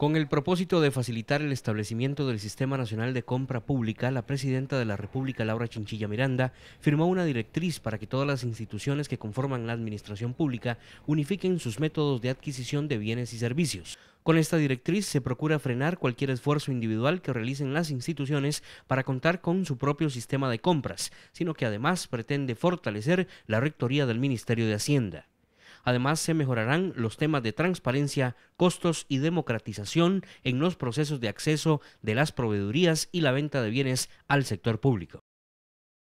Con el propósito de facilitar el establecimiento del Sistema Nacional de Compra Pública, la presidenta de la República, Laura Chinchilla Miranda, firmó una directriz para que todas las instituciones que conforman la administración pública unifiquen sus métodos de adquisición de bienes y servicios. Con esta directriz se procura frenar cualquier esfuerzo individual que realicen las instituciones para contar con su propio sistema de compras, sino que además pretende fortalecer la rectoría del Ministerio de Hacienda. Además, se mejorarán los temas de transparencia, costos y democratización en los procesos de acceso de las proveedurías y la venta de bienes al sector público.